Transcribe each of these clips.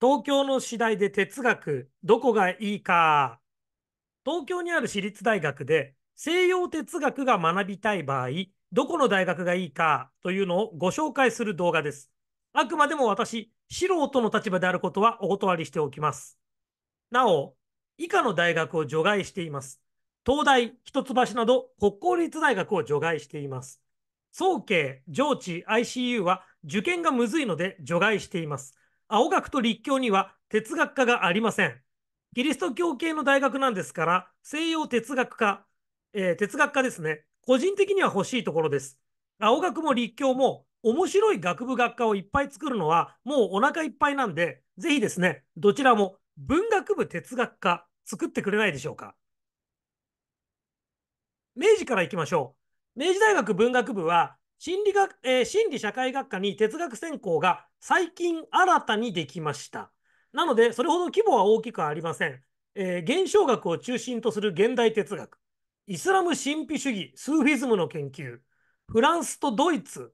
東京の次第で哲学、どこがいいか。東京にある私立大学で西洋哲学が学びたい場合、どこの大学がいいかというのをご紹介する動画です。あくまでも私、素人の立場であることはお断りしておきます。なお、以下の大学を除外しています。東大、一橋など国公立大学を除外しています。総計、上智、ICU は受験がむずいので除外しています。青学と立教には哲学科がありません。キリスト教系の大学なんですから、西洋哲学科、えー、哲学科ですね。個人的には欲しいところです。青学も立教も面白い学部学科をいっぱい作るのはもうお腹いっぱいなんで、ぜひですね、どちらも文学部哲学科作ってくれないでしょうか。明治から行きましょう。明治大学文学部は心理学、えー、心理社会学科に哲学専攻が最近新たにできました。なので、それほど規模は大きくありません。えー、現象学を中心とする現代哲学、イスラム神秘主義、スーフィズムの研究、フランスとドイツ、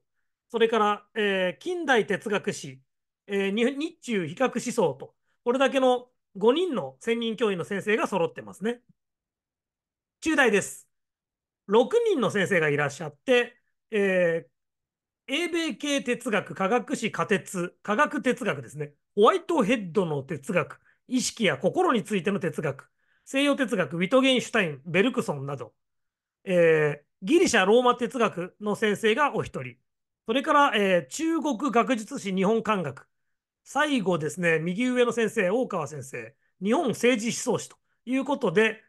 それから、えー、近代哲学史、えー、日中比較思想と、これだけの5人の専任教員の先生が揃ってますね。中大です。6人の先生がいらっしゃって、えー、英米系哲学、科学史、科哲、科学哲学ですね。ホワイトヘッドの哲学、意識や心についての哲学、西洋哲学、ウィトゲンシュタイン、ベルクソンなど、えー、ギリシャ・ローマ哲学の先生がお一人、それから、えー、中国学術史日本漢学、最後ですね、右上の先生、大川先生、日本政治思想史ということで、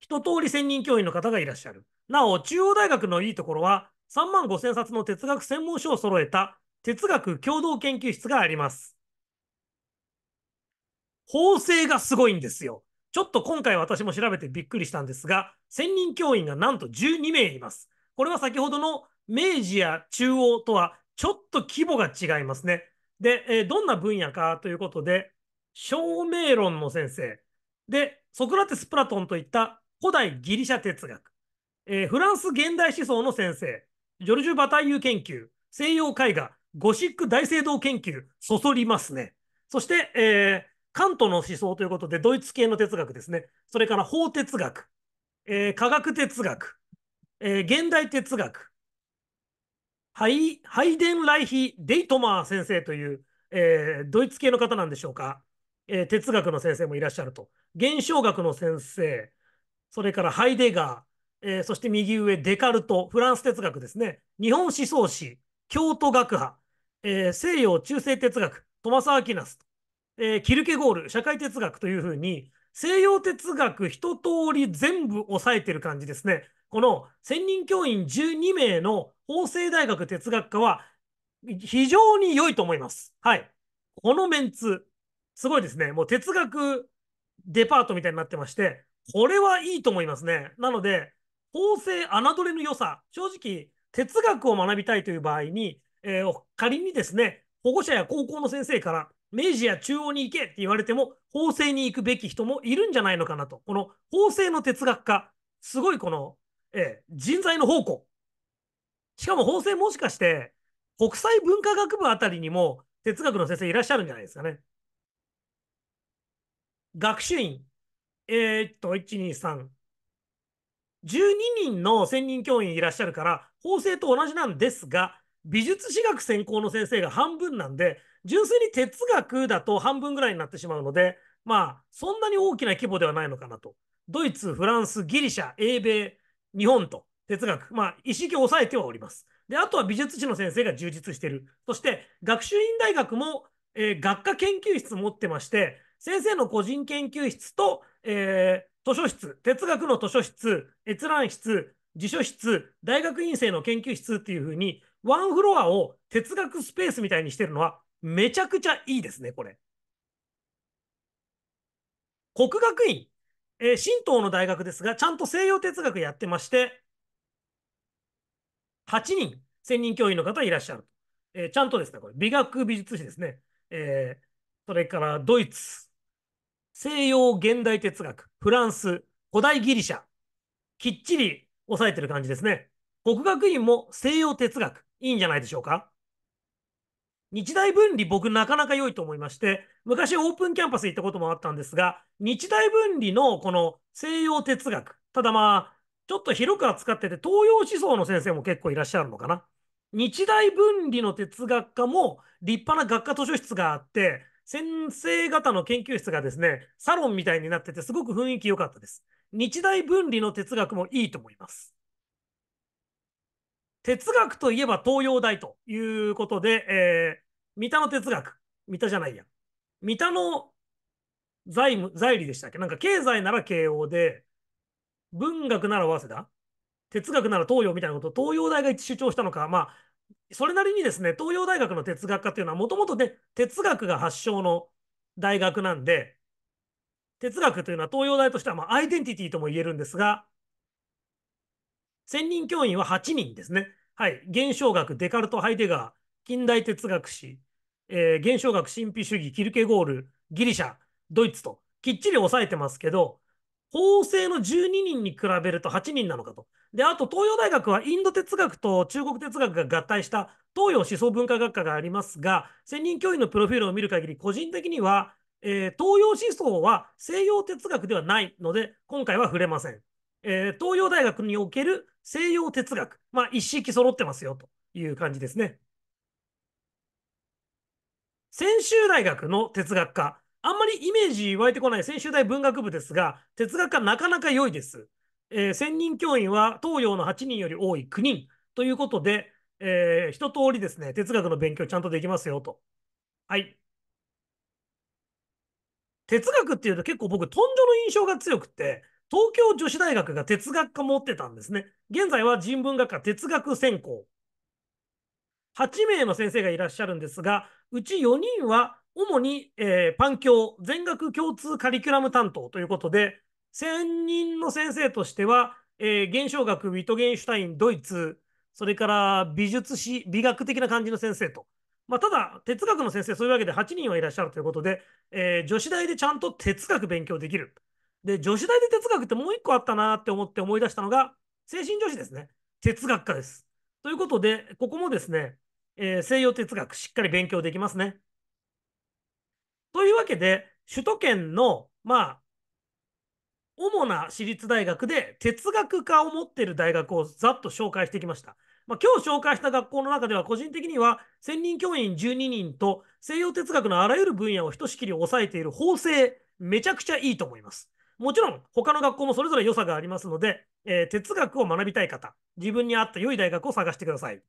一通り専任教員の方がいらっしゃる。なお、中央大学のいいところは、3万5000冊の哲学専門書を揃えた哲学共同研究室があります。法制がすごいんですよ。ちょっと今回私も調べてびっくりしたんですが、専任教員がなんと12名います。これは先ほどの明治や中央とはちょっと規模が違いますね。で、えどんな分野かということで、証明論の先生、で、ソクラテス・プラトンといった古代ギリシャ哲学、えー、フランス現代思想の先生、ジョルジュ・バタイユ研究、西洋絵画、ゴシック大聖堂研究、そそりますね。そして、えー、カントの思想ということで、ドイツ系の哲学ですね。それから法哲学、えー、科学哲学、えー、現代哲学、ハイハイデン・ライヒ・デイトマー先生という、えー、ドイツ系の方なんでしょうか、えー、哲学の先生もいらっしゃると。現象学の先生、それからハイデガー、えー、そして右上、デカルト、フランス哲学ですね、日本思想史、京都学派、えー、西洋中世哲学、トマス・アーキナス、えー、キルケゴール、社会哲学というふうに、西洋哲学一通り全部押さえてる感じですね。この専任教員12名の法政大学哲学科は非常に良いと思います。はい。このメンツ、すごいですね。もう哲学デパートみたいになってまして、これはいいと思いますね。なので、法制侮れの良さ、正直、哲学を学びたいという場合に、えー、仮にですね、保護者や高校の先生から、明治や中央に行けって言われても、法制に行くべき人もいるんじゃないのかなと。この法制の哲学家、すごいこの、えー、人材の宝庫。しかも法制もしかして、国際文化学部あたりにも哲学の先生いらっしゃるんじゃないですかね。学習院。えー、っと、1、2、3。12人の専任教員いらっしゃるから、法制と同じなんですが、美術史学専攻の先生が半分なんで、純粋に哲学だと半分ぐらいになってしまうので、まあ、そんなに大きな規模ではないのかなと。ドイツ、フランス、ギリシャ、英米、日本と哲学、まあ、意識を抑えてはおります。で、あとは美術史の先生が充実してる。そして、学習院大学も、えー、学科研究室持ってまして、先生の個人研究室と、えー、図書室、哲学の図書室、閲覧室、辞書室、大学院生の研究室っていう風に、ワンフロアを哲学スペースみたいにしてるのは、めちゃくちゃいいですね、これ。国学院、えー、神道の大学ですが、ちゃんと西洋哲学やってまして、8人、専任教員の方いらっしゃる。えー、ちゃんとですね、これ、美学美術史ですね。えー、それからドイツ、西洋現代哲学、フランス、古代ギリシャ、きっちり押さえてる感じですね。国学院も西洋哲学、いいんじゃないでしょうか日大分離、僕なかなか良いと思いまして、昔オープンキャンパス行ったこともあったんですが、日大分離のこの西洋哲学、ただまあ、ちょっと広く扱ってて、東洋思想の先生も結構いらっしゃるのかな。日大分離の哲学科も立派な学科図書室があって、先生方の研究室がですね、サロンみたいになってて、すごく雰囲気良かったです。日大分離の哲学もいいと思います。哲学といえば東洋大ということで、えー、三田の哲学、三田じゃないや。三田の財務、財理でしたっけなんか経済なら慶応で、文学なら早稲田、哲学なら東洋みたいなことを東洋大が一主張したのか、まあ、それなりにですね、東洋大学の哲学科というのは、もともとね、哲学が発祥の大学なんで、哲学というのは東洋大としては、まあ、アイデンティティとも言えるんですが、専任教員は8人ですね。はい。現象学、デカルト、ハイデガー、近代哲学史、えー、現象学、神秘主義、キルケゴール、ギリシャ、ドイツと、きっちり押さえてますけど、法制の12人に比べると8人なのかと。で、あと東洋大学はインド哲学と中国哲学が合体した東洋思想文化学科がありますが、専任教員のプロフィールを見る限り、個人的には、えー、東洋思想は西洋哲学ではないので、今回は触れません。えー、東洋大学における西洋哲学、まあ、一式揃ってますよという感じですね。専修大学の哲学科、あんまりイメージ湧いてこない専修大文学部ですが、哲学科なかなか良いです。えー、専任教員は東洋の8人より多い9人ということで、えー、一通りですね、哲学の勉強ちゃんとできますよと。はい。哲学っていうと結構僕、トンジョの印象が強くて、東京女子大学が哲学科持ってたんですね。現在は人文学科哲学専攻。8名の先生がいらっしゃるんですが、うち4人は主に、えー、パン教、全学共通カリキュラム担当ということで、専任の先生としては、えー、現象学、ウィトゲンシュタイン、ドイツ、それから美術史、美学的な感じの先生と。まあ、ただ、哲学の先生、そういうわけで8人はいらっしゃるということで、えー、女子大でちゃんと哲学勉強できる。で、女子大で哲学ってもう一個あったなって思って思い出したのが、精神女子ですね。哲学科です。ということで、ここもですね、えー、西洋哲学しっかり勉強できますね。というわけで、首都圏の、まあ、主な私立大学で哲学科を持っている大学をざっと紹介してきました。まあ、今日紹介した学校の中では個人的には専任教員12人と西洋哲学のあらゆる分野をひとしきり抑えている法制めちゃくちゃいいと思います。もちろん他の学校もそれぞれ良さがありますので、えー、哲学を学びたい方自分に合った良い大学を探してください。